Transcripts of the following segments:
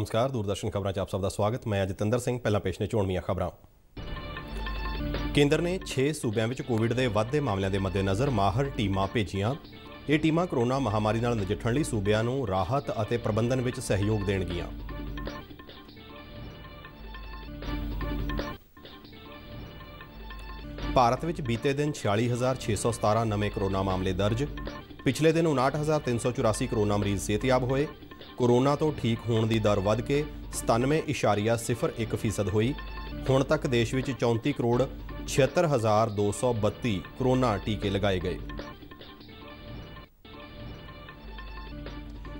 ਨਮਸਕਾਰ ਦੂਰਦਰਸ਼ਨ ਖਬਰਾਂ 'ਚ ਆਪ ਸਭ ਦਾ ਸਵਾਗਤ ਮੈਂ ਜਤਿੰਦਰ ਸਿੰਘ ਪਹਿਲਾਂ ਪੇਸ਼ ਨੇ ਚੋਣਵੀਆਂ ਖਬਰਾਂ ਕੇਂਦਰ ਨੇ 6 ਸੂਬਿਆਂ ਵਿੱਚ ਕੋਵਿਡ ਦੇ ਵੱਧਦੇ ਮਾਮਲਿਆਂ ਦੇ ਮੱਦੇਨਜ਼ਰ ਮਾਹਰ ਟੀਮਾਂ ਭੇਜੀਆਂ ਇਹ ਟੀਮਾਂ ਕਰੋਨਾ ਮਹਾਮਾਰੀ ਨਾਲ ਨਜਿੱਠਣ ਲਈ ਸੂਬਿਆਂ ਨੂੰ ਰਾਹਤ ਅਤੇ ਪ੍ਰਬੰਧਨ ਵਿੱਚ ਸਹਿਯੋਗ ਦੇਣਗੀਆਂ ਭਾਰਤ ਵਿੱਚ ਬੀਤੇ ਦਿਨ 46617 ਨਵੇਂ ਕਰੋਨਾ ਮਾਮਲੇ ਦਰਜ ਪਿਛਲੇ ਦਿਨ 59384 ਕਰੋਨਾ ਮਰੀਜ਼ ਸਿਹਤਯਾਬ ਹੋਏ ਕੋਰੋਨਾ ਤੋਂ ਠੀਕ ਹੋਣ ਦੀ ਦਰ ਵਧ ਕੇ 97.01% ਹੋਈ ਹੁਣ ਤੱਕ ਦੇਸ਼ ਵਿੱਚ 34 ਕਰੋੜ 76232 ਕੋਰੋਨਾ ਟੀਕੇ ਲਗਾਏ ਗਏ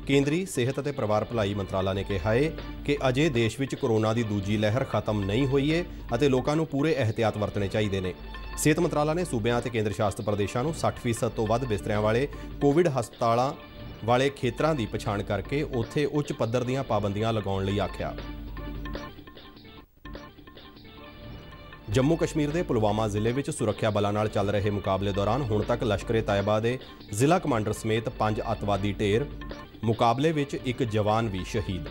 ਕੇਂਦਰੀ ਸਿਹਤ ਅਤੇ ਪਰਿਵਾਰ ਭਲਾਈ ਮੰਤਰਾਲਾ ਨੇ ਕਿਹਾ ਹੈ ਕਿ ਅਜੇ ਦੇਸ਼ ਵਿੱਚ ਕੋਰੋਨਾ ਦੀ ਦੂਜੀ ਲਹਿਰ ਖਤਮ ਨਹੀਂ ਹੋਈ ਹੈ ਅਤੇ ਲੋਕਾਂ ਨੂੰ ਪੂਰੇ ਅਹਤਿਆਤ ਵਰਤਣੇ ਚਾਹੀਦੇ ਨੇ ਸਿਹਤ ਮੰਤਰਾਲਾ ਨੇ ਸੂਬਿਆਂ ਅਤੇ ਕੇਂਦਰ ਸ਼ਾਸਿਤ ਪ੍ਰਦੇਸ਼ਾਂ ਨੂੰ 60% ਤੋਂ ਵੱਧ ਬਿਸਤਰਿਆਂ ਵਾਲੇ ਕੋਵਿਡ ਹਸਪਤਾਲਾਂ ਵਾਲੇ ਖੇਤਰਾਂ ਦੀ ਪਛਾਣ ਕਰਕੇ ਉੱਥੇ ਉੱਚ ਪੱਧਰ ਦੀਆਂ ਪਾਬੰਦੀਆਂ ਲਗਾਉਣ ਲਈ ਆਖਿਆ ਜੰਮੂ ਕਸ਼ਮੀਰ ਦੇ ਪੁਲਵਾਮਾ ਜ਼ਿਲ੍ਹੇ ਵਿੱਚ ਸੁਰੱਖਿਆ ਬਲਾਂ ਨਾਲ ਚੱਲ ਰਹੇ ਮੁਕਾਬਲੇ ਦੌਰਾਨ ਹੁਣ ਤੱਕ ਲਸ਼ਕਰੇ ਤਾਇਬਾ ਦੇ ਜ਼ਿਲ੍ਹਾ ਕਮਾਂਡਰ ਸਮੇਤ ਪੰਜ ਅਤਵਾਦੀ ਢੇਰ ਮੁਕਾਬਲੇ ਵਿੱਚ ਇੱਕ ਜਵਾਨ ਵੀ ਸ਼ਹੀਦ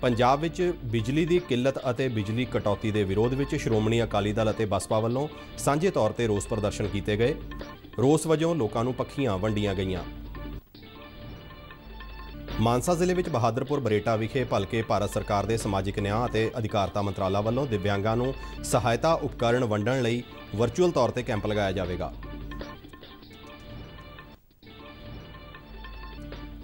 ਪੰਜਾਬ ਵਿੱਚ ਬਿਜਲੀ ਦੀ ਕਿੱਲਤ ਅਤੇ ਬਿਜਲੀ ਕਟੌਤੀ ਦੇ ਵਿਰੋਧ ਵਿੱਚ ਸ਼੍ਰੋਮਣੀ ਅਕਾਲੀ ਦਲ ਅਤੇ ਬਸਪਾ ਵੱਲੋਂ ਸਾਂਝੇ ਤੌਰ ਤੇ ਰੋਸ ਪ੍ਰਦਰਸ਼ਨ ਕੀਤੇ ਗਏ ਰੋਸ ਵਜੋਂ ਲੋਕਾਂ ਨੂੰ ਪੱਖੀਆਂ ਵੰਡੀਆਂ ਗਈਆਂ ਮਾਨਸਾ ਜ਼ਿਲ੍ਹੇ ਵਿੱਚ ਬਹਾਦਰਪੁਰ ਬਰੇਟਾ ਵਿਖੇ ਭਲਕੇ ਭਾਰਤ ਸਰਕਾਰ ਦੇ ਸਮਾਜਿਕ ਨਿਆਂ ਅਤੇ ਅਧਿਕਾਰਤਾ ਮੰਤਰਾਲਾ ਵੱਲੋਂ ਦਿਵਿਆਂਗਾਂ ਨੂੰ ਸਹਾਇਤਾ ਉਪਕਰਣ ਵੰਡਣ ਲਈ ਵਰਚੁਅਲ ਤੌਰ ਤੇ ਕੈਂਪ ਲਗਾਇਆ ਜਾਵੇਗਾ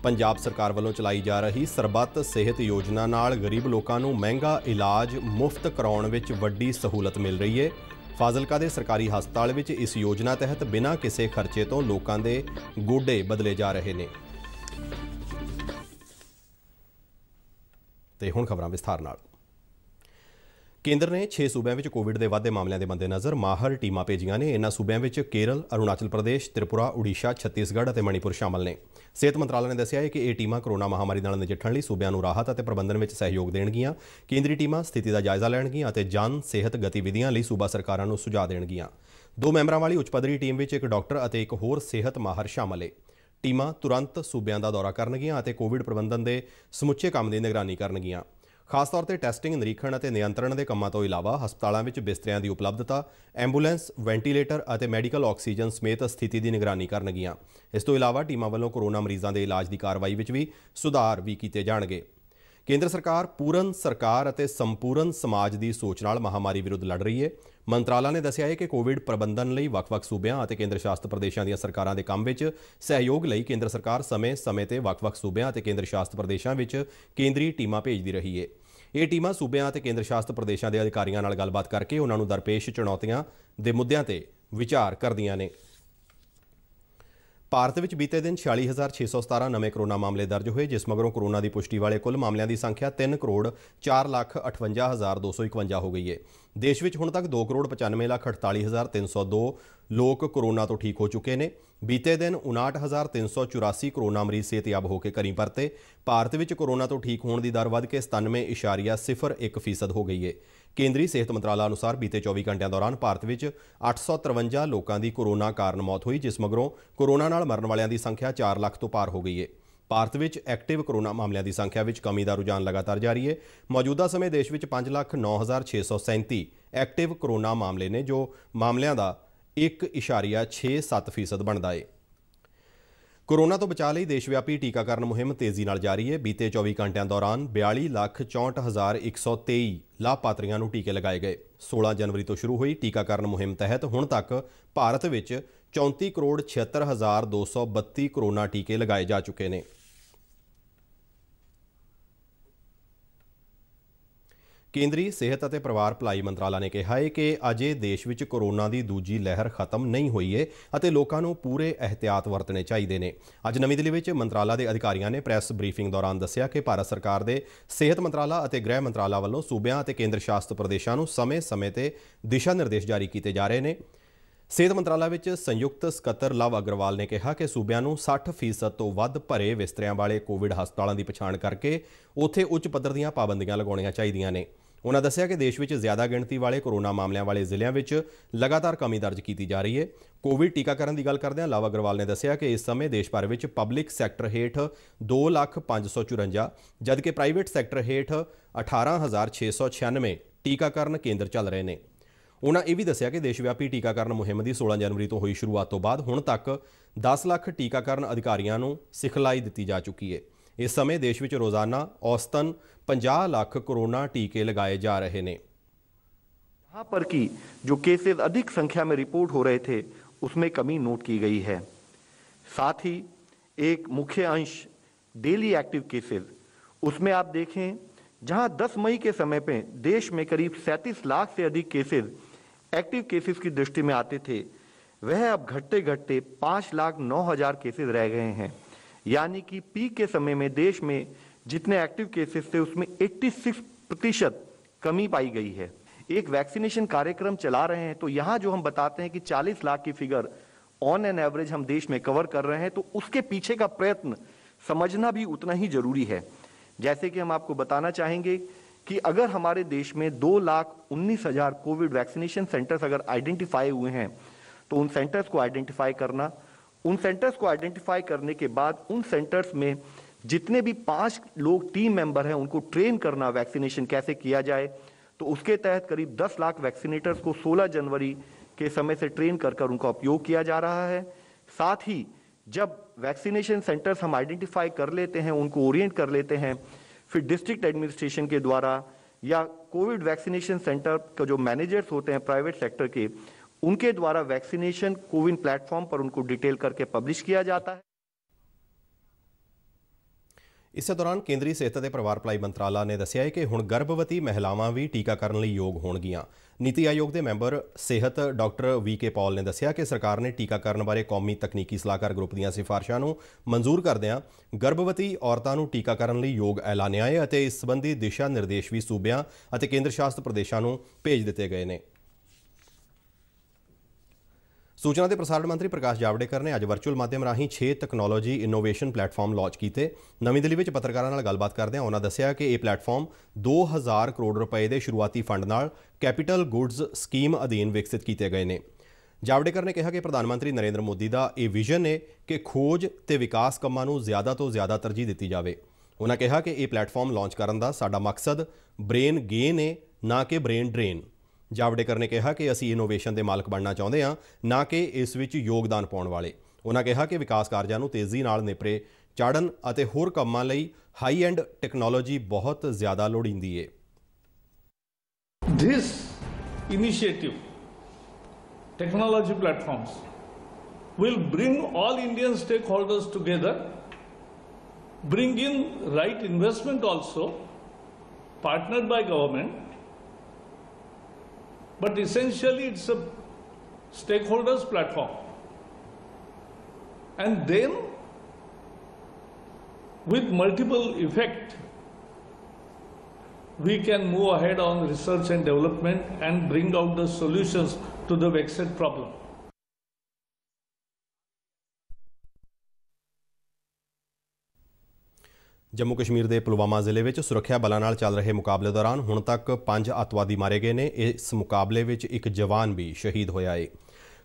ਪੰਜਾਬ ਸਰਕਾਰ ਵੱਲੋਂ ਚਲਾਈ ਜਾ ਰਹੀ ਸਰਬੱਤ ਸਿਹਤ ਯੋਜਨਾ ਨਾਲ ਗਰੀਬ ਲੋਕਾਂ ਨੂੰ ਮਹਿੰਗਾ ਇਲਾਜ ਮੁਫਤ ਕਰਾਉਣ ਵਿੱਚ ਵੱਡੀ ਸਹੂਲਤ ਮਿਲ ਰਹੀ ਹੈ ਫਾਜ਼ਿਲਕਾ ਦੇ ਸਰਕਾਰੀ ਹਸਪਤਾਲ ਵਿੱਚ ਇਸ ਯੋਜਨਾ ਤਹਿਤ ਬਿਨਾਂ ਕਿਸੇ ਖਰਚੇ ਤੋਂ ਲੋਕਾਂ ਦੇ ਗੋਡੇ ਬਦਲੇ ਜਾ ਰਹੇ ਨੇ ਤੇ ਹੁਣ ਖਬਰਾਂ ਵਿਸਥਾਰ ਨਾਲ ਕੇਂਦਰ ਨੇ 6 ਸੂਬਿਆਂ ਵਿੱਚ ਕੋਵਿਡ ਦੇ ਵਾਧੇ ਮਾਮਲਿਆਂ ਦੇ ਨਜ਼ਰ ਮਾਹਰ ਟੀਮਾਂ ਭੇਜੀਆਂ ਨੇ ਇਨ੍ਹਾਂ ਸੂਬਿਆਂ ਵਿੱਚ ਕੇਰਲ, ਅਰੁਣਾਚਲ ਪ੍ਰਦੇਸ਼, ਤ੍ਰਿਪੁਰਾ, ਉੜੀਸ਼ਾ, ਛੱਤੀਸਗੜ੍ਹ ਅਤੇ ਮਣੀਪੁਰ ਸ਼ਾਮਲ ਨੇ। ਸਿਹਤ ਮੰਤਰਾਲੇ ਨੇ ਦੱਸਿਆ ਹੈ ਕਿ ਇਹ ਟੀਮਾਂ ਕੋਰੋਨਾ ਮਹਾਮਾਰੀ ਨਾਲ ਨਜਿੱਠਣ ਲਈ ਸੂਬਿਆਂ ਨੂੰ ਰਾਹਤ ਅਤੇ ਪ੍ਰਬੰਧਨ ਵਿੱਚ ਸਹਿਯੋਗ ਦੇਣਗੀਆਂ। ਕੇਂਦਰੀ ਟੀਮਾਂ ਸਥਿਤੀ ਦਾ ਜਾਇਜ਼ਾ ਲੈਣਗੀਆਂ ਅਤੇ ਜਨ ਸਿਹਤ ਗਤੀਵਿਧੀਆਂ ਲਈ ਸੂਬਾ ਸਰਕਾਰਾਂ ਨੂੰ ਸੁਝਾਅ ਦੇਣਗੀਆਂ। ਦੋ ਮੈਂਬਰਾਂ ਵਾਲੀ ਉੱਚ ਪੱਧਰੀ ਟੀਮ ਵਿੱਚ ਇੱਕ ਡਾਕਟਰ ਅਤੇ ਇੱਕ ਹੋਰ ਸਿਹਤ ਮਾਹਰ ਸ਼ਾਮਲ ਹੈ। ਟੀਮਾਂ ਤੁਰੰਤ ਸੂਬਿਆਂ ਦਾ ਦੌਰਾ ਕਰਨਗੀਆਂ ਅਤੇ ਕੋਵਿਡ ਪ੍ਰਬੰਧਨ ਦੇ ਸਮੁੱਚੇ ਕੰਮ ਦੀ ਨਿਗਰਾਨੀ ਕਰਨਗੀਆਂ। ਖਾਸ ਤੌਰ ਤੇ ਟੈਸਟਿੰਗ ਨਿਰੀਖਣ ਅਤੇ ਨਿਯੰਤਰਣ ਦੇ ਕੰਮਾਂ ਤੋਂ ਇਲਾਵਾ ਹਸਪਤਾਲਾਂ ਵਿੱਚ ਬਿਸਤਰਿਆਂ ਦੀ ਉਪਲਬਧਤਾ ਐਂਬੂਲੈਂਸ ਵੈਂਟੀਲੇਟਰ ਅਤੇ ਮੈਡੀਕਲ ਆਕਸੀਜਨ ਸਮੇਤ ਸਥਿਤੀ ਦੀ ਨਿਗਰਾਨੀ ਕਰਨਗੀਆਂ ਇਸ ਤੋਂ ਇਲਾਵਾ ਟੀਮਾਂ ਵੱਲੋਂ ਕੋਰੋਨਾ ਮਰੀਜ਼ਾਂ ਦੇ ਇਲਾਜ ਦੀ ਕਾਰਵਾਈ ਵਿੱਚ ਵੀ ਸੁਧਾਰ ਵੀ ਕੀਤੇ ਜਾਣਗੇ ਕੇਂਦਰ ਸਰਕਾਰ ਪੂਰਨ ਸਰਕਾਰ ਅਤੇ ਸੰਪੂਰਨ ਸਮਾਜ ਦੀ ਸੋਚ ਨਾਲ ਮਹਾਮਾਰੀ ਵਿਰੁੱਧ ਲੜ ਰਹੀ ਹੈ ਮੰਤਰਾਲਾ ਨੇ ਦੱਸਿਆ ਹੈ ਕਿ ਕੋਵਿਡ ਪ੍ਰਬੰਧਨ ਲਈ ਵੱਖ-ਵੱਖ ਸੂਬਿਆਂ ਅਤੇ ਕੇਂਦਰ ਸ਼ਾਸਤ ਪ੍ਰਦੇਸ਼ਾਂ ਦੀਆਂ ਸਰਕਾਰਾਂ ਦੇ ਕੰਮ ਵਿੱਚ ਸਹਿਯੋਗ ਲਈ ਕੇਂਦਰ ਸਰਕਾਰ ਸਮੇਂ-ਸਮੇਂ ਤੇ ਵੱਖ-ਵੱਖ ਸੂਬਿਆਂ ਅਤੇ ਕੇਂਦਰ ਸ਼ਾਸਤ ਪ੍ਰਦੇਸ਼ਾਂ ਵਿੱਚ ਕੇਂਦਰੀ ਟੀਮਾਂ ਭੇਜਦੀ ਰਹੀ ਹੈ ਇਹ ਟੀਮਾਂ ਸੂਬਿਆਂ ਅਤੇ ਕੇਂਦਰ ਸ਼ਾਸਤ ਪ੍ਰਦੇਸ਼ਾਂ ਦੇ ਅਧਿਕਾਰੀਆਂ ਨਾਲ ਗੱਲਬਾਤ ਕਰਕੇ ਉਹਨਾਂ ਨੂੰ ਦਰਪੇਸ਼ ਚੁਣੌਤੀਆਂ ਦੇ ਮੁੱਦਿਆਂ ਤੇ ਵਿਚਾਰ ਕਰਦੀਆਂ ਨੇ ਭਾਰਤ ਵਿੱਚ ਬੀਤੇ ਦਿਨ 46617 ਨਵੇਂ ਕੋਰੋਨਾ ਮਾਮਲੇ ਦਰਜ ਹੋਏ ਜਿਸ ਮਗਰੋਂ ਕੋਰੋਨਾ ਦੀ ਪੁਸ਼ਟੀ ਵਾਲੇ ਕੁੱਲ ਮਾਮਲਿਆਂ ਦੀ ਸੰਖਿਆ 3 ਕਰੋੜ 4 ਲੱਖ 58251 ਹੋ ਗਈ ਹੈ ਦੇਸ਼ ਵਿੱਚ ਹੁਣ ਤੱਕ 2 ਕਰੋੜ 95 ਲੱਖ 48302 ਲੋਕ ਕੋਰੋਨਾ ਤੋਂ ਠੀਕ ਹੋ ਚੁੱਕੇ ਨੇ ਬੀਤੇ ਦਿਨ 59384 ਕੋਰੋਨਾ ਮਰੀਜ਼ ਸਿਹਤਯਾਬ ਹੋ ਕੇ ਘਰੀ ਪਰਤੇ ਭਾਰਤ ਵਿੱਚ ਕੋਰੋਨਾ ਤੋਂ ਠੀਕ ਹੋਣ ਦੀ ਦਰ ਵੱਧ ਕੇ 97.01% ਹੋ ਗਈ ਹੈ ਕੇਂਦਰੀ ਸਿਹਤ ਮੰਤਰਾਲਾ ਅਨੁਸਾਰ ਬੀਤੇ 24 ਘੰਟਿਆਂ ਦੌਰਾਨ ਭਾਰਤ ਵਿੱਚ 853 ਲੋਕਾਂ ਦੀ ਕੋਰੋਨਾ ਕਾਰਨ ਮੌਤ ਹੋਈ ਜਿਸ ਮਗਰੋਂ ਕੋਰੋਨਾ ਨਾਲ ਮਰਨ ਵਾਲਿਆਂ ਦੀ ਸੰਖਿਆ 4 ਲੱਖ ਤੋਂ ਪਾਰ ਹੋ ਗਈ ਹੈ ਭਾਰਤ ਵਿੱਚ ਐਕਟਿਵ ਕੋਰੋਨਾ ਮਾਮਲਿਆਂ ਦੀ ਸੰਖਿਆ ਵਿੱਚ ਕਮੀ ਦਾ ਰੁਝਾਨ ਲਗਾਤਾਰ ਜਾਰੀ ਹੈ ਮੌਜੂਦਾ ਸਮੇਂ ਦੇਸ਼ ਵਿੱਚ 509637 ਐਕਟਿਵ ਕੋਰੋਨਾ ਮਾਮਲੇ ਨੇ ਜੋ ਮਾਮਲਿਆਂ ਦਾ 1.67% ਬਣਦਾ ਹੈ ਕੋਰੋਨਾ ਤੋਂ ਬਚਾਅ ਲਈ ਦੇਸ਼ ਵਿਆਪੀ ਟੀਕਾਕਰਨ ਮੁਹਿੰਮ ਤੇਜ਼ੀ ਨਾਲ ਜਾਰੀ ਹੈ ਬੀਤੇ 24 ਘੰਟਿਆਂ ਦੌਰਾਨ 42 ਲੱਖ 64123 ਲਾਭਪਾਤਰੀਆਂ ਨੂੰ ਟੀਕੇ ਲਗਾਏ ਗਏ 16 ਜਨਵਰੀ ਤੋਂ ਸ਼ੁਰੂ ਹੋਈ ਟੀਕਾਕਰਨ ਮੁਹਿੰਮ ਤਹਿਤ ਹੁਣ ਤੱਕ ਭਾਰਤ ਵਿੱਚ 34 ਕਰੋੜ 76232 ਕੋਰੋਨਾ ਟੀਕੇ ਲਗਾਏ ਜਾ ਚੁੱਕੇ ਨੇ ਕੇਂਦਰੀ ਸਿਹਤ ਅਤੇ ਪਰਿਵਾਰ ਭਲਾਈ ਮੰਤਰਾਲਾ ਨੇ ਕਿਹਾ ਹੈ ਕਿ ਅਜੇ ਦੇਸ਼ ਵਿੱਚ ਕੋਰੋਨਾ ਦੀ ਦੂਜੀ ਲਹਿਰ ਖਤਮ ਨਹੀਂ ਹੋਈ ਹੈ ਅਤੇ ਲੋਕਾਂ ਨੂੰ ਪੂਰੇ ਅਹਤਿਆਤ ਵਰਤਣੇ ਚਾਹੀਦੇ ਨੇ ਅੱਜ ਨਵੀਂ ਦਿੱਲੀ ਵਿੱਚ ਮੰਤਰਾਲਾ ਦੇ ਅਧਿਕਾਰੀਆਂ ਨੇ ਪ੍ਰੈਸ ਬਰੀਫਿੰਗ ਦੌਰਾਨ ਦੱਸਿਆ ਕਿ ਭਾਰਤ ਸਰਕਾਰ ਦੇ ਸਿਹਤ ਮੰਤਰਾਲਾ ਅਤੇ ਗ੍ਰਹਿ ਮੰਤਰਾਲਾ ਵੱਲੋਂ ਸੂਬਿਆਂ ਅਤੇ ਕੇਂਦਰ ਸ਼ਾਸਿਤ ਪ੍ਰਦੇਸ਼ਾਂ ਨੂੰ ਸਮੇਂ-ਸਮੇਂ ਤੇ ਦਿਸ਼ਾ ਨਿਰਦੇਸ਼ ਜਾਰੀ ਕੀਤੇ ਜਾ ਰਹੇ ਨੇ ਸਿਹਤ ਮੰਤਰਾਲਾ ਵਿੱਚ ਸੰਯੁਕਤ ਸਕੱਤਰ ਲਵ ਅਗਰਵਾਲ ਨੇ ਕਿਹਾ ਕਿ ਸੂਬਿਆਂ ਨੂੰ 60% ਤੋਂ ਵੱਧ ਭਰੇ ਵਿਸਤਰਿਆਂ ਵਾਲੇ ਕੋਵਿਡ ਹਸਪਤਾਲਾਂ ਦੀ ਪਛਾਣ ਕਰਕੇ ਉੱਥੇ ਉੱਚ ਪੱਧਰ ਦੀਆਂ ਪਾਬੰਦੀਆਂ ਲਗਾਉਣੀਆਂ ਚਾਹੀਦੀਆਂ ਨੇ ਉਹਨਾਂ ਦੱਸਿਆ ਕਿ ਦੇਸ਼ ਵਿੱਚ ਜ਼ਿਆਦਾ ਗਿਣਤੀ ਵਾਲੇ ਕੋਰੋਨਾ ਮਾਮਲਿਆਂ ਵਾਲੇ ਜ਼ਿਲ੍ਹਿਆਂ ਵਿੱਚ ਲਗਾਤਾਰ ਕਮੀ ਦਰਜ ਕੀਤੀ ਜਾ ਰਹੀ ਹੈ ਕੋਵਿਡ ਟੀਕਾਕਰਨ ਦੀ ਗੱਲ ਕਰਦਿਆਂ ਲਾਵਾ ਅਗਰਵਾਲ ਨੇ ਦੱਸਿਆ ਕਿ ਇਸ ਸਮੇਂ ਦੇਸ਼ ਭਰ ਵਿੱਚ ਪਬਲਿਕ ਸੈਕਟਰ ਹੇਠ 2,554 ਜਦਕਿ ਪ੍ਰਾਈਵੇਟ ਸੈਕਟਰ ਹੇਠ 18696 ਟੀਕਾਕਰਨ ਕੇਂਦਰ ਚੱਲ ਰਹੇ ਨੇ ਉਹਨਾਂ ਇਹ ਵੀ ਦੱਸਿਆ ਕਿ ਦੇਸ਼ ਵਿਆਪੀ ਟੀਕਾਕਰਨ ਮੁਹਿੰਮ ਦੀ 16 ਜਨਵਰੀ ਤੋਂ ਹੋਈ ਸ਼ੁਰੂਆਤ ਤੋਂ ਬਾਅਦ ਹੁਣ ਤੱਕ 10 ਲੱਖ ਟੀਕਾਕਰਨ ਅਧਿਕਾਰੀਆਂ ਨੂੰ ਸਿਖਲਾਈ ਦਿੱਤੀ ਜਾ ਚੁੱਕੀ ਹੈ इस समय देश में रोजाना औसतन पंजा लाख कोरोना टीके लगाए जा रहे ने यहाँ पर की जो केसेस अधिक संख्या में रिपोर्ट हो रहे थे उसमें कमी नोट की गई है साथ ही एक मुख्य अंश डेली एक्टिव केसेस उसमें आप देखें जहां 10 मई के समय पे देश में करीब 37 लाख से अधिक केसेस एक्टिव केसेस की दृष्टि में आते थे वह अब घटते घटते 5 लाख नौ हजार केसेस रह गए हैं यानी कि पीक के समय में देश में जितने एक्टिव केसेस थे उसमें 86 प्रतिशत कमी पाई गई है एक वैक्सीनेशन कार्यक्रम चला रहे हैं तो यहाँ जो हम बताते हैं कि 40 लाख की फिगर ऑन एन एवरेज हम देश में कवर कर रहे हैं तो उसके पीछे का प्रयत्न समझना भी उतना ही जरूरी है जैसे कि हम आपको बताना चाहेंगे कि अगर हमारे देश में दो लाख उन्नीस हजार कोविड वैक्सीनेशन सेंटर्स अगर आइडेंटिफाई हुए हैं तो उन सेंटर्स को आइडेंटिफाई करना उन सेंटर्स को आइडेंटिफाई करने के बाद उन सेंटर्स में जितने भी पांच लोग टीम मेंबर हैं उनको ट्रेन करना वैक्सीनेशन कैसे किया जाए तो उसके तहत करीब 10 लाख वैक्सीनेटर्स को 16 जनवरी के समय से ट्रेन कर कर उनका उपयोग किया जा रहा है साथ ही जब वैक्सीनेशन सेंटर्स हम आइडेंटिफाई कर लेते हैं उनको ओरिएंट कर लेते हैं फिर डिस्ट्रिक्ट एडमिनिस्ट्रेशन के द्वारा या कोविड वैक्सीनेशन सेंटर का जो मैनेजर्स होते हैं प्राइवेट सेक्टर के उनके द्वारा वैक्सीनेशन कोविन प्लेटफॉर्म पर उनको डिटेल करके पब्लिश किया जाता है ਇਸੇ ਦੌਰਾਨ ਕੇਂਦਰੀ ਸਿਹਤ ਤੇ ਪਰਿਵਾਰ ਭਲਾਈ ਮੰਤਰਾਲਾ ਨੇ ਦੱਸਿਆ ਹੈ ਕਿ ਹੁਣ ਗਰਭਵਤੀ ਮਹਿਲਾਵਾਂ ਵੀ ਟੀਕਾਕਰਨ ਲਈ ਯੋਗ ਹੋਣਗੀਆਂ ਨੀਤੀ ਆਯੋਗ ਦੇ ਮੈਂਬਰ ਸਿਹਤ ਡਾਕਟਰ ਵੀ ਕੇ ਪੌਲ ਨੇ ਦੱਸਿਆ ਕਿ ਸਰਕਾਰ ਨੇ ਟੀਕਾਕਰਨ ਬਾਰੇ ਕੌਮੀ ਤਕਨੀਕੀ ਸਲਾਹਕਾਰ ਗਰੁੱਪ ਦੀਆਂ ਸਿਫਾਰਸ਼ਾਂ ਨੂੰ ਮਨਜ਼ੂਰ ਕਰਦਿਆਂ ਗਰਭਵਤੀ ਔਰਤਾਂ ਨੂੰ ਟੀਕਾਕਰਨ ਲਈ ਯੋਗ ਐਲਾਨਿਆ ਹੈ ਅਤੇ ਇਸ ਸੰਬੰਧੀ ਦਿਸ਼ਾ ਨਿਰਦੇਸ਼ ਵੀ ਸੂਬਿਆਂ ਅਤੇ ਕੇਂਦਰ ਸ਼ਾਸਿਤ ਪ੍ਰਦੇਸ਼ਾਂ ਨੂੰ ਭੇਜ ਦਿੱਤੇ ਗਏ ਨੇ ਸੂਚਨਾ ਤੇ ਪ੍ਰਸਾਰਣ ਮੰਤਰੀ ਪ੍ਰਕਾਸ਼ ਜਾਵੜੇਕਰ ਨੇ ਅੱਜ ਵਰਚੁਅਲ ਮਾਧਿਅਮ ਰਾਹੀਂ 6 ਟੈਕਨੋਲੋਜੀ ਇਨੋਵੇਸ਼ਨ ਪਲੇਟਫਾਰਮ ਲਾਂਚ ਕੀਤੇ ਨਵੀਂ ਦਿੱਲੀ ਵਿੱਚ ਪੱਤਰਕਾਰਾਂ ਨਾਲ ਗੱਲਬਾਤ ਕਰਦਿਆਂ ਉਹਨਾਂ ਦੱਸਿਆ ਕਿ ਇਹ ਪਲੇਟਫਾਰਮ 2000 ਕਰੋੜ ਰੁਪਏ ਦੇ ਸ਼ੁਰੂਆਤੀ ਫੰਡ ਨਾਲ ਕੈਪੀਟਲ ਗੁੱਡਸ ਸਕੀਮ ਅਧੀਨ ਵਿਕਸਿਤ ਕੀਤੇ ਗਏ ਨੇ ਜਾਵੜੇਕਰ ਨੇ ਕਿਹਾ ਕਿ ਪ੍ਰਧਾਨ ਮੰਤਰੀ ਨਰਿੰਦਰ ਮੋਦੀ ਦਾ ਇਹ ਵਿਜ਼ਨ ਹੈ ਕਿ ਖੋਜ ਤੇ ਵਿਕਾਸ ਕੰਮਾਂ ਨੂੰ ਜ਼ਿਆਦਾ ਤੋਂ ਜ਼ਿਆਦਾ ਤਰਜੀਹ ਦਿੱਤੀ ਜਾਵੇ ਉਹਨਾਂ ਕਿਹਾ ਕਿ ਇਹ ਪਲੇਟਫਾਰਮ ਲਾਂਚ ਕਰਨ ਦਾ ਸਾਡਾ ਮਕਸਦ ਬ੍ਰੇਨ ਗੇਨ ਹੈ ਨਾ ਕਿ ਬ੍ਰੇਨ ਡਰੇਨ ਜਾਵੜੇਕਰ ਨੇ ਕਿਹਾ ਕਿ ਅਸੀਂ ਇਨੋਵੇਸ਼ਨ ਦੇ ਮਾਲਕ ਬਣਨਾ ਚਾਹੁੰਦੇ ਹਾਂ ਨਾ ਕਿ ਇਸ ਵਿੱਚ ਯੋਗਦਾਨ ਪਾਉਣ ਵਾਲੇ ਉਹਨਾਂ ਕਿਹਾ ਕਿ ਵਿਕਾਸ ਕਾਰਜਾਂ ਨੂੰ ਤੇਜ਼ੀ ਨਾਲ ਨਿਪਰੇ ਚਾੜਨ ਅਤੇ ਹੋਰ ਕੰਮਾਂ ਲਈ ਹਾਈ ਐਂਡ ਟੈਕਨੋਲੋਜੀ ਬਹੁਤ ਜ਼ਿਆਦਾ ਲੋੜੀਂਦੀ ਹੈ this initiative technology platforms will bring all Indian stakeholders together bring in right investment also partnered by government But essentially, it's a stakeholders platform. And then, with multiple effect, we can move ahead on research and development and bring out the solutions to the vexed problem. Jammu Kashmir ਦੇ ਪੁਲਵਾਮਾ ਜ਼ਿਲ੍ਹੇ ਵਿੱਚ ਸੁਰੱਖਿਆ ਬਲਾਂ ਨਾਲ ਚੱਲ ਰਹੇ ਮੁਕਾਬਲੇ ਦੌਰਾਨ ਹੁਣ ਤੱਕ 5 ਅਤਵਾਦੀ ਮਾਰੇ ਗਏ ਨੇ ਇਸ ਮੁਕਾਬਲੇ ਵਿੱਚ ਇੱਕ ਜਵਾਨ ਵੀ ਸ਼ਹੀਦ ਹੋਇਆ ਹੈ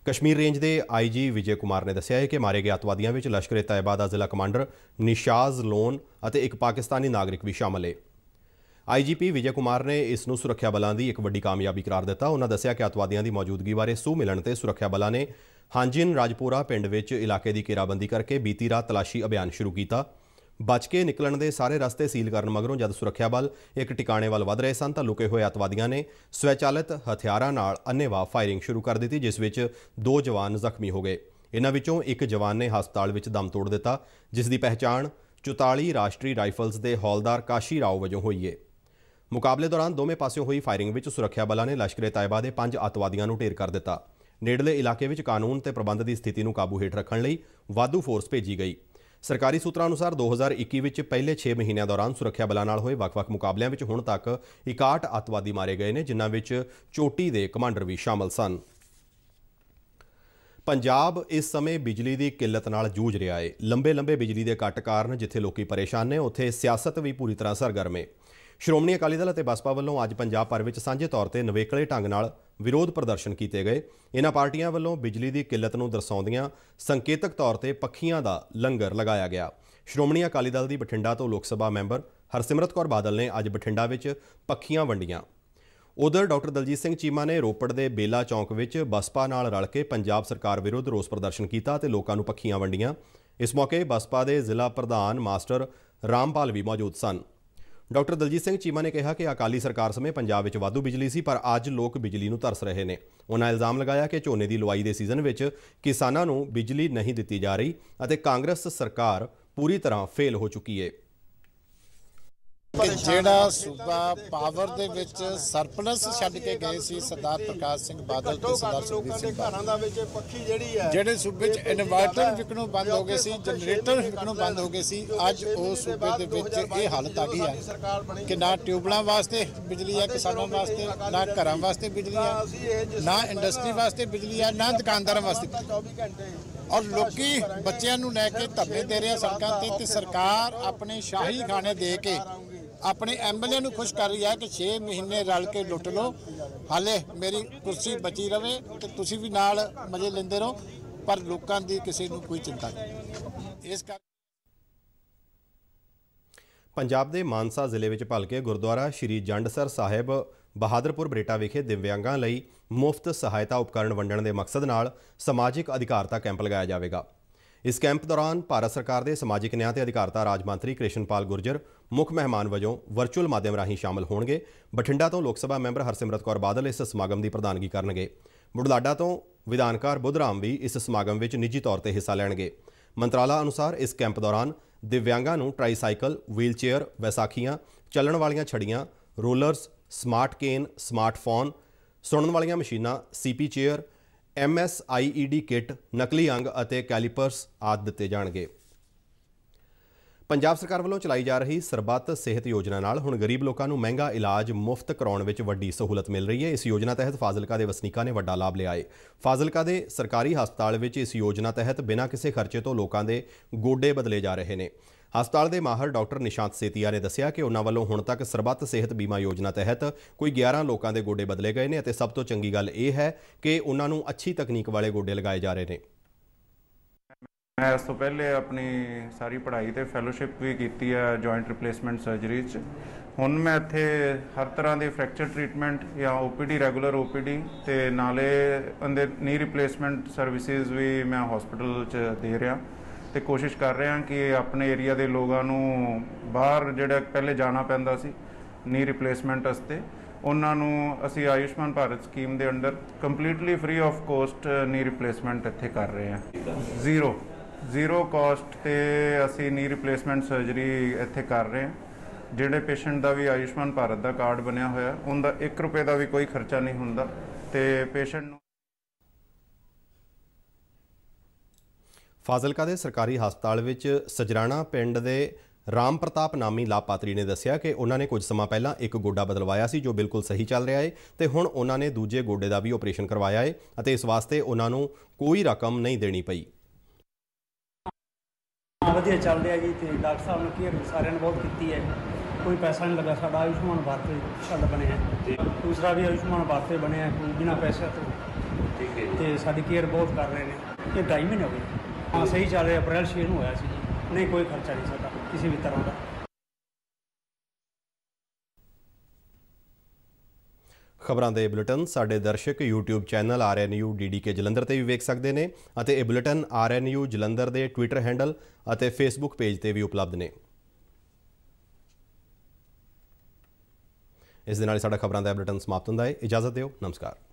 ਕਸ਼ਮੀਰ ਰੇਂਜ ਦੇ ਆਈਜੀ ਵਿਜੇ ਕੁਮਾਰ ਨੇ ਦੱਸਿਆ ਹੈ ਕਿ ਮਾਰੇ ਗਏ ਅਤਵਾਦੀਆਂ ਵਿੱਚ ਲਸ਼ਕਰ-ਏ ਤਾਇਬਾ ਦਾ ਜ਼ਿਲ੍ਹਾ ਕਮਾਂਡਰ ਨਿਸ਼ਾਜ਼ ਲੋਨ ਅਤੇ ਇੱਕ ਪਾਕਿਸਤਾਨੀ ਨਾਗਰਿਕ ਵੀ ਸ਼ਾਮਲ ਹੈ ਆਈਜੀਪੀ ਵਿਜੇ ਕੁਮਾਰ ਨੇ ਇਸ ਨੂੰ ਸੁਰੱਖਿਆ ਬਲਾਂ ਦੀ ਇੱਕ ਵੱਡੀ ਕਾਮਯਾਬੀ ਕਰਾਰ ਦਿੱਤਾ ਉਹਨਾਂ ਦੱਸਿਆ ਕਿ ਅਤਵਾਦੀਆਂ ਦੀ ਮੌਜੂਦਗੀ ਬਾਰੇ ਸੂ ਮਿਲਣ ਤੇ ਸੁਰੱਖਿਆ ਬਲਾਂ ਨੇ ਹਾਂਜਿਨ ਰਾਜਪੂਰਾ ਪਿੰਡ ਵਿੱਚ ਇਲਾਕੇ ਦੀ ਘੇਰਾਬੰਦੀ ਕਰਕੇ ਬੀਤੀ ਰਾਤ ਤਲਾਸ਼ੀ ਅਭਿਆਨ ਸ਼ੁਰੂ ਕੀਤਾ ਬਚ ਕੇ ਨਿਕਲਣ ਦੇ ਸਾਰੇ ਰਸਤੇ ਸੀਲ ਕਰਨ ਮਗਰੋਂ ਜਦ ਸੁਰੱਖਿਆ ਬਲ ਇੱਕ ਟਿਕਾਣੇ ਵੱਲ ਵਧ ਰਹੇ ਸਨ ਤਾਂ ਲੁਕੇ ਹੋਏ ਅਤਵਾਦੀਆਂ ਨੇ ਸਵੈਚਾਲਿਤ ਹਥਿਆਰਾਂ ਨਾਲ ਅੰਨੇਵਾਹ ਫਾਇਰਿੰਗ ਸ਼ੁਰੂ ਕਰ ਦਿੱਤੀ ਜਿਸ ਵਿੱਚ ਦੋ ਜਵਾਨ ਜ਼ਖਮੀ ਹੋ ਗਏ ਇਹਨਾਂ ਵਿੱਚੋਂ ਇੱਕ ਜਵਾਨ ਨੇ ਹਸਪਤਾਲ ਵਿੱਚ ਦਮ ਤੋੜ ਦਿੱਤਾ ਜਿਸ ਦੀ ਪਹਿਚਾਣ 44 ਰਾਸ਼ਟਰੀ ਰਾਈਫਲਸ ਦੇ ਹੌਲਦਾਰ ਕਾਸ਼ੀ ਰਾਓ ਵਜੋਂ ਹੋਈ ਹੈ ਮੁਕਾਬਲੇ ਦੌਰਾਨ ਦੋਵੇਂ ਪਾਸਿਓਂ ਹੋਈ ਫਾਇਰਿੰਗ ਵਿੱਚ ਸੁਰੱਖਿਆ ਬਲਾਂ ਨੇ ਲਸ਼ਕਰੇ ਤਾਇਬਾ ਦੇ ਪੰਜ ਅਤਵਾਦੀਆਂ ਨੂੰ ਢੇਰ ਕਰ ਦਿੱਤਾ ਨੇੜਲੇ ਇਲਾਕੇ ਵਿੱਚ ਕਾਨੂੰਨ ਤੇ ਪ੍ਰਬੰਧ ਦੀ ਸਥਿਤੀ ਨੂੰ ਕਾਬੂ ਹੇਠ ਰੱਖਣ ਲਈ ਵਾਧੂ ਫੋਰਸ ਭੇਜੀ ਗਈ ਸਰਕਾਰੀ ਸੂਤਰਾਂ ਅਨੁਸਾਰ 2021 ਵਿੱਚ ਪਹਿਲੇ 6 ਮਹੀਨਿਆਂ ਦੌਰਾਨ ਸੁਰੱਖਿਆ ਬਲਾਂ ਨਾਲ ਹੋਏ ਵੱਖ-ਵੱਖ ਮੁਕਾਬਲਿਆਂ ਵਿੱਚ ਹੁਣ ਤੱਕ 61 ਅਤਵਾਦੀ ਮਾਰੇ ਗਏ ਨੇ ਜਿਨ੍ਹਾਂ ਵਿੱਚ ਚੋਟੀ ਦੇ ਕਮਾਂਡਰ ਵੀ ਸ਼ਾਮਲ ਸਨ ਪੰਜਾਬ ਇਸ ਸਮੇਂ ਬਿਜਲੀ ਦੀ ਕਿੱਲਤ ਨਾਲ ਜੂਝ ਰਿਹਾ ਹੈ ਲੰਬੇ-ਲੰਬੇ ਬਿਜਲੀ ਦੇ ਕੱਟ ਕਾਰਨ ਜਿੱਥੇ ਲੋਕੀ ਪਰੇਸ਼ਾਨ ਨੇ ਉੱਥੇ ਸਿਆਸਤ ਵੀ ਪੂਰੀ ਤਰ੍ਹਾਂ ਸਰਗਰਮ ਹੈ ਸ਼੍ਰੋਮਣੀ ਅਕਾਲੀ ਦਲ ਅਤੇ ਬਸਪਾ ਵੱਲੋਂ ਅੱਜ ਪੰਜਾਬ ਭਰ ਵਿੱਚ ਸਾਂਝੇ ਤੌਰ ਤੇ ਨਵੇਕਲੇ ਢੰਗ ਨਾਲ ਵਿਰੋਧ ਪ੍ਰਦਰਸ਼ਨ ਕੀਤੇ ਗਏ ਇਹਨਾਂ ਪਾਰਟੀਆਂ ਵੱਲੋਂ ਬਿਜਲੀ ਦੀ ਕਿੱਲਤ ਨੂੰ ਦਰਸਾਉਂਦੀਆਂ ਸੰਕੇਤਕ ਤੌਰ ਤੇ ਪੱਖੀਆਂ ਦਾ ਲੰਗਰ ਲਗਾਇਆ ਗਿਆ ਸ਼੍ਰੋਮਣੀ ਅਕਾਲੀ ਦਲ ਦੀ ਬਠਿੰਡਾ ਤੋਂ ਲੋਕ ਸਭਾ ਮੈਂਬਰ ਹਰਸਿਮਰਤ ਕੌਰ ਬਾਦਲ ਨੇ ਅੱਜ ਬਠਿੰਡਾ ਵਿੱਚ ਪੱਖੀਆਂ ਵੰਡੀਆਂ ਉਧਰ ਡਾਕਟਰ ਦਲਜੀਤ ਸਿੰਘ ਚੀਮਾ ਨੇ ਰੋਪੜ ਦੇ ਬੇਲਾ ਚੌਂਕ ਵਿੱਚ ਬਸਪਾ ਨਾਲ ਰਲ ਕੇ ਪੰਜਾਬ ਸਰਕਾਰ ਵਿਰੁੱਧ ਰੋਸ ਪ੍ਰਦਰਸ਼ਨ ਕੀਤਾ ਤੇ ਲੋਕਾਂ ਨੂੰ ਪੱਖੀਆਂ ਵੰਡੀਆਂ ਇਸ ਮੌਕੇ ਬਸਪਾ ਦੇ ਜ਼ਿਲ੍ਹਾ ਪ੍ਰਧਾਨ ਮਾਸਟਰ ਰਾਮਪਾਲ ਵੀ ਮੌਜੂਦ ਸਨ ਡਾਕਟਰ ਦਲਜੀਤ ਸਿੰਘ ਚੀਮਾ ਨੇ ਕਿਹਾ ਕਿ ਅਕਾਲੀ ਸਰਕਾਰ ਸਮੇਂ ਪੰਜਾਬ ਵਿੱਚ ਵਾਧੂ ਬਿਜਲੀ ਸੀ ਪਰ ਅੱਜ ਲੋਕ ਬਿਜਲੀ ਨੂੰ ਤਰਸ ਰਹੇ ਨੇ ਉਹਨਾਂ ਇਲਜ਼ਾਮ ਲਗਾਇਆ ਕਿ ਝੋਨੇ ਦੀ ਲੁਆਈ ਦੇ ਸੀਜ਼ਨ ਵਿੱਚ ਕਿਸਾਨਾਂ ਨੂੰ ਬਿਜਲੀ ਨਹੀਂ ਦਿੱਤੀ ਜਾ ਰਹੀ ਅਤੇ ਕਾਂਗਰਸ ਸਰਕਾਰ ਪੂਰੀ ਤਰ੍ਹਾਂ ਫੇਲ ਹੋ ਚੁੱਕੀ ਹੈ ਕਿ ਜਿਹੜਾ ਸੂਬਾ ਪਾਵਰ ਦੇ ਵਿੱਚ ਸਰਪਲਸ ਛੱਡ ਕੇ ਗਏ ਸੀ ਸਰਦਾਰ ਪ੍ਰਕਾਸ਼ ਸਿੰਘ ਬਾਦਲ ਤੇ ਸਰਦਾਰ ਸੁਖਬੀਰ ਸਿੰਘ ਘਰਾਂ ਦਾ ਵਿੱਚ ਪੱਖੀ ਜਿਹੜੀ ਹੈ ਜਿਹੜੇ ਸੂਬੇ ਵਿੱਚ ਇਨਵਰਟਰ ਵਿਕਣੋਂ ਬੰਦ ਹੋ ਗਏ ਸੀ ਜਨਰੇਟਰ ਵਿਕਣੋਂ ਬੰਦ ਹੋ ਗਏ ਸੀ ਅੱਜ ਉਹ ਸੂਬੇ ਦੇ ਵਿੱਚ ਇਹ ਹਾਲਤ ਆ ਗਈ ਹੈ ਕਿ ਨਾ ਟਿਊਬਲਾਂ ਵਾਸਤੇ ਬਿਜਲੀ ਹੈ ਕਿਸਾਨਾਂ ਵਾਸਤੇ ਨਾ ਘਰਾਂ ਵਾਸਤੇ ਬਿਜਲੀ ਹੈ ਨਾ ਇੰਡਸਟਰੀ ਵਾਸਤੇ ਬਿਜਲੀ ਹੈ ਨਾ ਦੁਕਾਨਦਾਰਾਂ ਵਾਸਤੇ 24 ਘੰਟੇ ਔਰ ਲੋਕੀ ਬੱਚਿਆਂ ਨੂੰ ਲੈ ਕੇ ਧੱਬੇ ਦੇ ਰਹੇ ਸੜਕਾਂ ਤੇ ਤੇ ਸਰਕਾਰ ਆਪਣੇ ਸ਼ਾਹੀ ਖਾਣੇ ਦੇ ਕੇ ਆਪਣੇ ਐਮਐਲਏ ਨੂੰ ਖੁਸ਼ ਕਰ ਰਹੀ ਹੈ ਕਿ 6 ਮਹੀਨੇ ਰਲ ਕੇ ਲੁੱਟ ਲਓ ਹਾਲੇ ਮੇਰੀ ਕੁਰਸੀ ਬਚੀ ਰਵੇ ਤੇ ਤੁਸੀਂ ਵੀ ਨਾਲ ਮਜ਼ੇ ਲੈਂਦੇ ਰਹੋ ਪਰ ਲੋਕਾਂ ਦੀ ਕਿਸੇ ਨੂੰ ਕੋਈ ਚਿੰਤਾ ਨਹੀਂ ਇਸ ਕਰਕੇ ਪੰਜਾਬ ਦੇ ਮਾਨਸਾ ਜ਼ਿਲ੍ਹੇ ਵਿੱਚ ਭਲਕੇ ਗੁਰਦੁਆਰਾ ਸ਼੍ਰੀ ਜੰਡਸਰ ਸਾਹਿਬ ਬਹਾਦਰਪੁਰ ਬਰੇਟਾ ਵਿਖੇ ਦਿਵਿਆਂਗਾਂ ਲਈ ਮੁਫਤ ਸਹਾਇਤਾ ਉਪਕਰਣ ਵੰਡਣ ਦੇ ਮਕਸਦ ਨਾਲ ਸਮਾਜਿਕ ਅਧਿਕਾਰਤਾ ਕੈਂਪ ਲਗਾਇਆ ਜਾਵੇਗਾ ਇਸ ਕੈਂਪ ਦੌਰਾਨ ਭਾਰਤ ਸਰਕਾਰ ਦੇ ਸਮਾਜਿਕ ਨਿਆਂ ਤੇ ਅਧਿਕਾਰਤਾ ਰਾਜ ਮੰਤਰੀ ਕ੍ਰਿਸ਼ਨਪਾਲ ਗੁਰਜਰ ਮੁੱਖ ਮਹਿਮਾਨ ਵਜੋਂ ਵਰਚੁਅਲ ਮਾਧਿਅਮ ਰਾਹੀਂ ਸ਼ਾਮਲ ਹੋਣਗੇ ਬਠਿੰਡਾ ਤੋਂ ਲੋਕ ਸਭਾ ਮੈਂਬਰ ਹਰਸਿਮਰਤ ਕੌਰ ਬਾਦਲ ਇਸ ਸਮਾਗਮ ਦੀ ਪ੍ਰਧਾਨਗੀ ਕਰਨਗੇ ਬੁਢਲਾਡਾ ਤੋਂ ਵਿਧਾਨਕਾਰ ਬੁੱਧਰਾਮ ਵੀ ਇਸ ਸਮਾਗਮ ਵਿੱਚ ਨਿੱਜੀ ਤੌਰ ਤੇ ਹਿੱਸਾ ਲੈਣਗੇ ਮੰਤਰਾਲਾ ਅਨੁਸਾਰ ਇਸ ਕੈਂਪ ਦੌਰਾਨ ਦਿਵਿਆਂਗਾਂ ਨੂੰ ਟ੍ਰਾਈਸਾਈਕਲ ਵੀਲਚੇਅਰ ਵੈਸਾਖੀਆਂ ਚੱਲਣ ਵਾਲੀਆਂ ਛੜੀਆਂ ਰੋਲਰਸ ਸਮਾਰਟ ਕੇਨ ਸਮਾਰਟਫੋਨ ਸੁਣਨ ਵਾਲੀਆਂ ਮਸ਼ੀਨਾਂ ਸੀਪੀ ਚੇਅਰ ਐਮਐਸਆਈਈਡੀ ਕਿੱਟ ਨਕਲੀ ਅੰਗ ਅਤੇ ਕੈਲੀਪਰਸ ਆਦਿ ਦਿੱਤੇ ਜਾਣਗੇ ਪੰਜਾਬ ਸਰਕਾਰ ਵੱਲੋਂ ਚਲਾਈ ਜਾ ਰਹੀ ਸਰਬੱਤ ਸਿਹਤ ਯੋਜਨਾ ਨਾਲ ਹੁਣ ਗਰੀਬ ਲੋਕਾਂ ਨੂੰ ਮਹਿੰਗਾ ਇਲਾਜ ਮੁਫਤ ਕਰਾਉਣ ਵਿੱਚ ਵੱਡੀ ਸਹੂਲਤ ਮਿਲ ਰਹੀ ਹੈ ਇਸ ਯੋਜਨਾ ਤਹਿਤ ਫਾਜ਼ਿਲਕਾ ਦੇ ਵਸਨੀਕਾਂ ਨੇ ਵੱਡਾ ਲਾਭ ਲਿਆ ਹੈ ਫਾਜ਼ਿਲਕਾ ਦੇ ਸਰਕਾਰੀ ਹਸਪਤਾਲ ਵਿੱਚ ਇਸ ਯੋਜਨਾ ਤਹਿਤ ਬਿਨਾਂ ਕਿਸੇ ਖਰਚੇ ਤੋਂ ਲੋਕਾਂ ਦੇ ਗੋਡੇ ਬਦਲੇ ਜਾ ਰਹੇ ਨੇ ਹਸਪਤਾਲ ਦੇ ਮਾਹਰ ਡਾਕਟਰ ਨਿਸ਼ਾਂਤ ਸੇਤੀਆ ਨੇ ਦੱਸਿਆ ਕਿ ਉਹਨਾਂ ਵੱਲੋਂ ਹੁਣ ਤੱਕ ਸਰਬੱਤ ਸਿਹਤ ਬੀਮਾ ਯੋਜਨਾ ਤਹਿਤ ਕੋਈ 11 ਲੋਕਾਂ ਦੇ ਗੋਡੇ ਬਦਲੇ ਗਏ ਨੇ ਅਤੇ ਸਭ ਤੋਂ ਚੰਗੀ ਗੱਲ ਇਹ ਹੈ ਕਿ ਉਹਨਾਂ ਨੂੰ ਅੱਛੀ ਤਕਨੀਕ ਵਾਲੇ ਗੋਡੇ ਲਗਾਏ ਜਾ ਰਹੇ ਨੇ ਮੈਂ ਇਸ ਤੋਂ ਪਹਿਲੇ ਆਪਣੀ ਸਾਰੀ ਪੜ੍ਹਾਈ ਤੇ ਫੈਲੋਸ਼ਿਪ ਵੀ ਕੀਤੀ ਹੈ ਜੁਆਇੰਟ ਰਿਪਲੇਸਮੈਂਟ ਸਰਜਰੀ 'ਚ ਹੁਣ ਮੈਂ ਇੱਥੇ ਹਰ ਤਰ੍ਹਾਂ ਦੇ ਫ੍ਰੈਕਚਰ ਟ੍ਰੀਟਮੈਂਟ ਜਾਂ OPD ਰੈਗੂਲਰ OPD ਤੇ ਨਾਲੇ ਅੰਦਰ ਨੀ ਰਿਪਲੇਸਮੈਂਟ ਸਰਵਿਸਿਜ਼ ਵੀ ਮੈਂ ਹਸਪੀਟਲ 'ਚ ਦੇ ਰਿਹਾ ਤੇ ਕੋਸ਼ਿਸ਼ ਕਰ ਰਹੇ ਹਾਂ ਕਿ ਆਪਣੇ ਏਰੀਆ ਦੇ ਲੋਕਾਂ ਨੂੰ ਬਾਹਰ ਜਿਹੜਾ ਪਹਿਲੇ ਜਾਣਾ ਪੈਂਦਾ ਸੀ ਨੀ ਰਿਪਲੇਸਮੈਂਟ ਵਾਸਤੇ ਉਹਨਾਂ ਨੂੰ ਅਸੀਂ ਆਯੁਸ਼ਮਾਨ ਭਾਰਤ ਸਕੀਮ ਦੇ under completely free of cost knee replacement ਇੱਥੇ ਕਰ ਰਹੇ ਹਾਂ ਜ਼ੀਰੋ ਜ਼ੀਰੋ ਕਾਸਟ ਤੇ ਅਸੀਂ ਨੀ ਰਿਪਲੇਸਮੈਂਟ ਸਰਜਰੀ ਇੱਥੇ ਕਰ ਰਹੇ ਹਾਂ ਜਿਹੜੇ ਪੇਸ਼ੈਂਟ ਦਾ ਵੀ ਆਯੁਸ਼ਮਾਨ ਭਾਰਤ ਦਾ ਕਾਰਡ ਬਣਿਆ ਹੋਇਆ ਉਹਦਾ 1 ਰੁਪਏ ਦਾ ਵੀ ਕੋਈ ਖਰਚਾ ਨਹੀਂ ਹੁੰਦਾ ਤੇ ਪੇਸ਼ੈਂਟ ਫਾਜ਼ਿਲਕਾ ਦੇ ਸਰਕਾਰੀ ਹਸਪਤਾਲ ਵਿੱਚ ਸਜਰਾਣਾ ਪਿੰਡ ਦੇ ਰਾਮ ਪ੍ਰਤਾਪ ਨਾਮੀ ਲਾਪਾਤਰੀ ਨੇ ਦੱਸਿਆ ਕਿ ਉਹਨਾਂ ਨੇ ਕੁਝ ਸਮਾਂ ਪਹਿਲਾਂ ਇੱਕ ਗੋਡਾ ਬਦਲਵਾਇਆ ਸੀ ਜੋ ਬਿਲਕੁਲ ਸਹੀ ਚੱਲ ਰਿਹਾ ਹੈ ਤੇ ਹੁਣ ਉਹਨਾਂ ਨੇ ਦੂਜੇ ਗੋਡੇ ਦਾ ਵੀ ਆਪਰੇਸ਼ਨ ਕਰਵਾਇਆ ਹੈ ਅਤੇ ਇਸ ਵਾਸਤੇ ਉਹਨਾਂ ਨੂੰ ਕੋਈ ਰਕਮ ਨਹੀਂ ਦੇਣੀ ਪਈ ਵਧੀਆ ਚੱਲ ਰਿਹਾ ਜੀ ਤੇ ਡਾਕਟਰ ਸਾਹਿਬ ਨੇ ਕੇਅਰ ਸਾਰਿਆਂ ਨੇ ਬਹੁਤ ਕੀਤੀ ਹੈ ਕੋਈ ਪੈਸਾ ਨਹੀਂ ਲੱਗਾ ਸਾਡਾ ਆਯੁਸ਼ਮਾਨ ਭਾਰਤ ਸਾਡਾ ਬਣਿਆ ਤੇ ਦੂਸਰਾ ਵੀ ਆਯੁਸ਼ਮਾਨ ਭਾਰਤ ਬਣਿਆ ਕੋਈ ਬਿਨਾ ਪੈਸੇ ਤੋਂ ਠੀਕ ਹੈ ਤੇ ਸਾਡੀ ਕੇਅਰ ਬਹੁਤ ਕਰ ਰਹੇ ਨੇ ਇਹ 2 ਮਹੀਨੇ ਹੋ ਗਏ ਹਾਂ ਸਹੀ ਚੱਲ ਰਿਹਾ ਅਪ੍ਰੈਲ 6 ਨੂੰ ਹੋਇਆ ਸੀ ਨਹੀਂ ਕੋਈ ਖਰਚਾ ਨਹੀਂ ਸਾਡਾ ਕਿਸੇ ਵੀ ਤਰ੍ਹਾਂ ਦਾ ਖਬਰਾਂ ਦੇ ਬੁਲੇਟਿਨ ਸਾਡੇ ਦਰਸ਼ਕ YouTube channel RNU DDK Jalandhar ਤੇ ਵੀ ਵੇਖ ਸਕਦੇ ਨੇ ਅਤੇ ਇਹ ਬੁਲੇਟਿਨ RNU ਜਲੰਧਰ ਦੇ Twitter ਹੈਂਡਲ ਅਤੇ Facebook ਪੇਜ ਤੇ ਵੀ ਉਪਲਬਧ ਨੇ ਇਸ ਦੇ ਨਾਲ ਸਾਡਾ ਖਬਰਾਂ ਦਾ ਬੁਲੇਟਿਨ ਸਮਾਪਤ ਹੁੰਦਾ ਹੈ ਇਜਾਜ਼ਤ ਦਿਓ ਨਮਸਕਾਰ